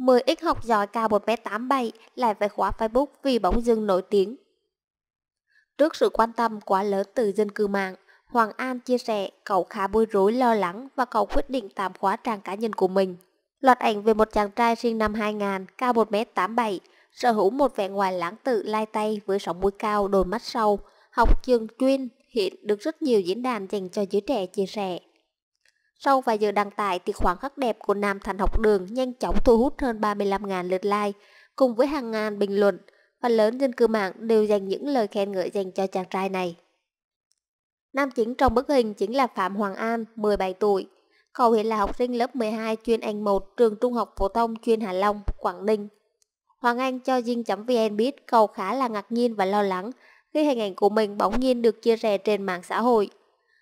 10x học giỏi cao 1m87 lại phải khóa Facebook vì bỗng dưng nổi tiếng. Trước sự quan tâm quá lớn từ dân cư mạng, Hoàng An chia sẻ cậu khá bối rối lo lắng và cậu quyết định tạm khóa trang cá nhân của mình. Loạt ảnh về một chàng trai sinh năm 2000, cao 1m87, sở hữu một vẻ ngoài lãng tự lai tay với sóng mũi cao đôi mắt sâu, học trường chuyên hiện được rất nhiều diễn đàn dành cho giới trẻ chia sẻ. Sau vài giờ đăng tải thì khoảng khắc đẹp của Nam Thành Học Đường nhanh chóng thu hút hơn 35.000 lượt like, cùng với hàng ngàn bình luận, phần lớn dân cư mạng đều dành những lời khen ngợi dành cho chàng trai này. Nam chính trong bức hình chính là Phạm Hoàng An, 17 tuổi. Cậu hiện là học sinh lớp 12 chuyên Anh 1, trường trung học phổ thông chuyên Hà Long, Quảng Ninh. Hoàng An cho Dinh.vn biết cậu khá là ngạc nhiên và lo lắng khi hình ảnh của mình bỗng nhiên được chia sẻ trên mạng xã hội.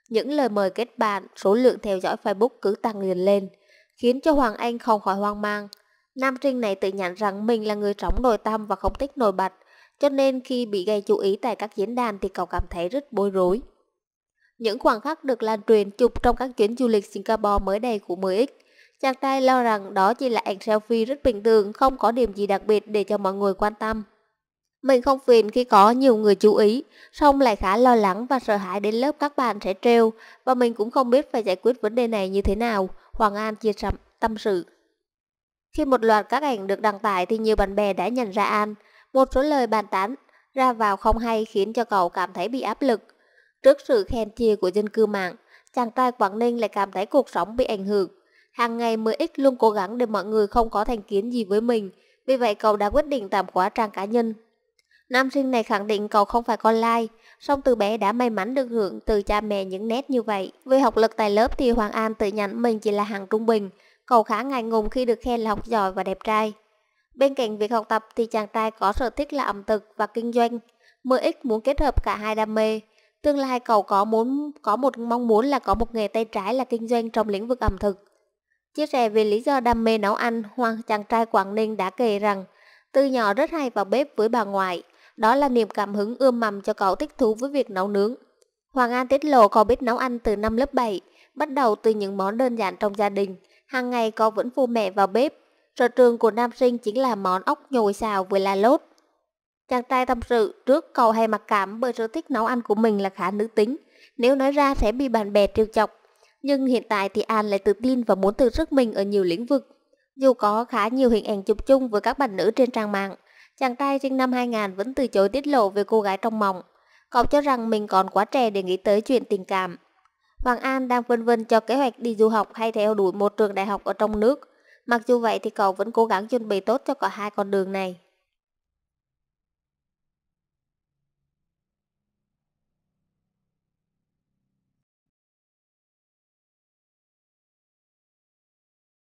Những lời mời kết bạn, số lượng theo dõi Facebook cứ tăng liền lên, khiến cho Hoàng Anh không khỏi hoang mang. Nam Trinh này tự nhận rằng mình là người trống nội tâm và không thích nổi bật, cho nên khi bị gây chú ý tại các diễn đàn thì cậu cảm thấy rất bối rối. Những khoảng khắc được lan truyền chụp trong các chuyến du lịch Singapore mới đây của 10X, chàng trai lo rằng đó chỉ là ảnh selfie rất bình thường, không có điểm gì đặc biệt để cho mọi người quan tâm. Mình không phiền khi có nhiều người chú ý, song lại khá lo lắng và sợ hãi đến lớp các bạn sẽ trêu và mình cũng không biết phải giải quyết vấn đề này như thế nào, Hoàng An chia sẻ tâm sự. Khi một loạt các ảnh được đăng tải thì nhiều bạn bè đã nhận ra An, một số lời bàn tán ra vào không hay khiến cho cậu cảm thấy bị áp lực. Trước sự khen chia của dân cư mạng, chàng trai Quảng Ninh lại cảm thấy cuộc sống bị ảnh hưởng. Hàng ngày 10X luôn cố gắng để mọi người không có thành kiến gì với mình, vì vậy cậu đã quyết định tạm khóa trang cá nhân Nam sinh này khẳng định cậu không phải con lai, song từ bé đã may mắn được hưởng từ cha mẹ những nét như vậy. Về học lực tại lớp thì Hoàng An tự nhận mình chỉ là hàng trung bình, cậu khá ngại ngùng khi được khen là học giỏi và đẹp trai. Bên cạnh việc học tập thì chàng trai có sở thích là ẩm thực và kinh doanh, mơ ích muốn kết hợp cả hai đam mê. Tương lai cậu có muốn có một mong muốn là có một nghề tay trái là kinh doanh trong lĩnh vực ẩm thực. Chia sẻ về lý do đam mê nấu ăn, Hoàng chàng trai Quảng Ninh đã kể rằng từ nhỏ rất hay vào bếp với bà ngoại, đó là niềm cảm hứng ươm mầm cho cậu thích thú với việc nấu nướng. Hoàng An tiết lộ cậu biết nấu ăn từ năm lớp 7, bắt đầu từ những món đơn giản trong gia đình. Hàng ngày cậu vẫn phụ mẹ vào bếp. Sở trường của nam sinh chính là món ốc nhồi xào với la lốt. Chàng trai tâm sự, trước cậu hay mặc cảm bởi sở thích nấu ăn của mình là khá nữ tính. Nếu nói ra sẽ bị bạn bè trêu chọc. Nhưng hiện tại thì An lại tự tin và muốn thử sức mình ở nhiều lĩnh vực. Dù có khá nhiều hình ảnh chụp chung với các bạn nữ trên trang mạng, Chàng trai sinh năm 2000 vẫn từ chối tiết lộ về cô gái trong mộng. Cậu cho rằng mình còn quá trẻ để nghĩ tới chuyện tình cảm. Hoàng An đang vân vân cho kế hoạch đi du học hay theo đuổi một trường đại học ở trong nước. Mặc dù vậy thì cậu vẫn cố gắng chuẩn bị tốt cho cả hai con đường này.